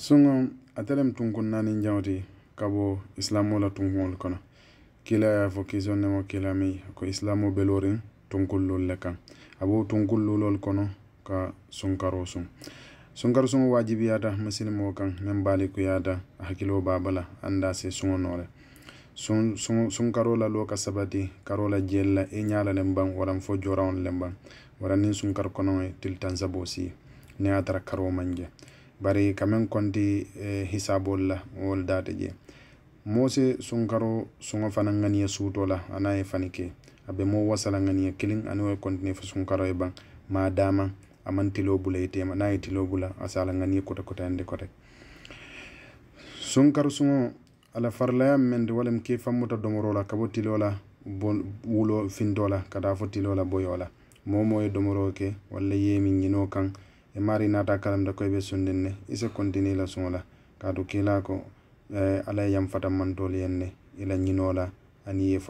sungo atelem tunkun nani jawti kabo islamola tunkuŋol kono kila ye fo kiso nemo kilami ko islamo belorin tunkullol le kan abo tunkullolol kono ka sunkaro sun sunkaro sun wajibiyata musilimo kan men balikuyata a hakkilo babala anda se sungo nore sunkaro la loka sabati karo la jella i ñala len ban waran fo jorawon len ban waran nin sunkar konoŋe tiltansabo si ne a tara karo manje bari kamen konti e, hisabol la wol date je mose sunkaro suŋo fana ŋaniya suto la ana ye fani ke abe mo wasala ŋaniya kiliŋ ani wo e kontine fo sunkaro ye baŋ ma dama aman tilo bula itema e na ye tilo bula asala ŋaniya kote koteyandi kote sunkaro suŋo ala farlayam mendi walam ke fammuta domoro la kabo tilo la wulo finto la kata fo tilo la boyo la momo ye domoro ke walla yemi ñino kaŋ e mari nata kalamta koye ɓe sundinne ise continue la la kaatu kila ko ala ye yam fata mantolu yenne ila la ani ye